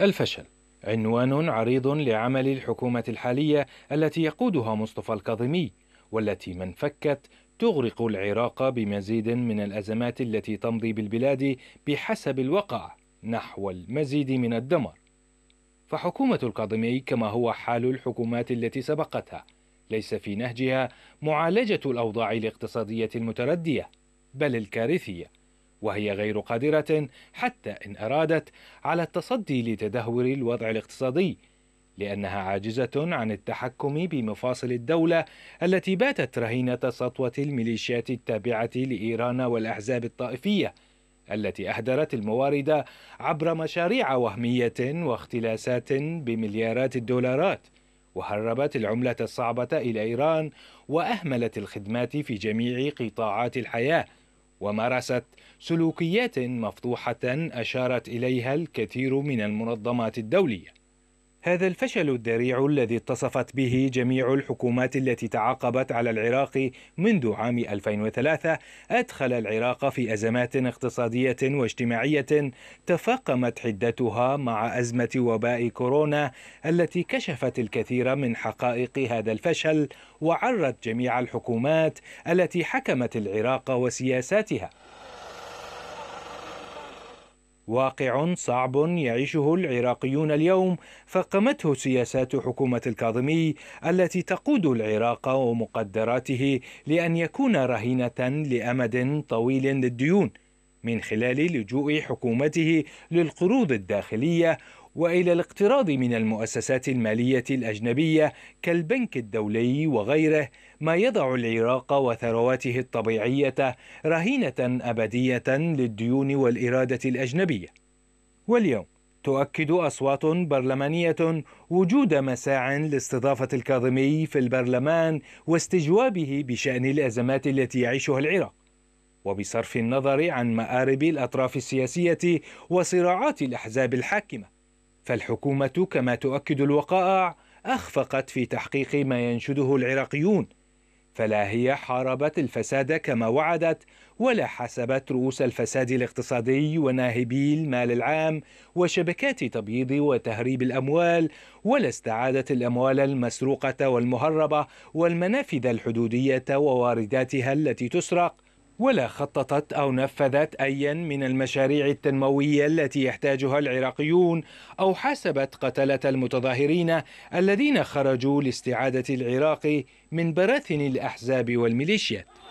الفشل عنوان عريض لعمل الحكومة الحالية التي يقودها مصطفى الكاظمي والتي من فكت تغرق العراق بمزيد من الأزمات التي تمضي بالبلاد بحسب الوقع نحو المزيد من الدمار فحكومة الكاظمي كما هو حال الحكومات التي سبقتها ليس في نهجها معالجة الأوضاع الاقتصادية المتردية بل الكارثية وهي غير قادرة حتى إن أرادت على التصدي لتدهور الوضع الاقتصادي لأنها عاجزة عن التحكم بمفاصل الدولة التي باتت رهينة سطوة الميليشيات التابعة لإيران والأحزاب الطائفية التي أهدرت الموارد عبر مشاريع وهمية واختلاسات بمليارات الدولارات وهربت العملة الصعبة إلى إيران وأهملت الخدمات في جميع قطاعات الحياة ومارست سلوكيات مفضوحة أشارت إليها الكثير من المنظمات الدولية هذا الفشل الذريع الذي اتصفت به جميع الحكومات التي تعاقبت على العراق منذ عام 2003 أدخل العراق في أزمات اقتصادية واجتماعية تفاقمت حدتها مع أزمة وباء كورونا التي كشفت الكثير من حقائق هذا الفشل وعرت جميع الحكومات التي حكمت العراق وسياساتها واقع صعب يعيشه العراقيون اليوم فقمته سياسات حكومة الكاظمي التي تقود العراق ومقدراته لأن يكون رهينة لأمد طويل للديون من خلال لجوء حكومته للقروض الداخلية والى الاقتراض من المؤسسات الماليه الاجنبيه كالبنك الدولي وغيره ما يضع العراق وثرواته الطبيعيه رهينه ابديه للديون والاراده الاجنبيه واليوم تؤكد اصوات برلمانيه وجود مساع لاستضافه الكاظمي في البرلمان واستجوابه بشان الازمات التي يعيشها العراق وبصرف النظر عن مآرب الأطراف السياسية وصراعات الأحزاب الحاكمة فالحكومة كما تؤكد الوقائع أخفقت في تحقيق ما ينشده العراقيون فلا هي حاربت الفساد كما وعدت ولا حسبت رؤوس الفساد الاقتصادي وناهبي المال العام وشبكات تبييض وتهريب الاموال ولا استعادت الاموال المسروقه والمهربه والمنافذ الحدوديه ووارداتها التي تسرق ولا خططت أو نفذت أيا من المشاريع التنموية التي يحتاجها العراقيون أو حاسبت قتلة المتظاهرين الذين خرجوا لاستعادة العراق من براثن الأحزاب والميليشيات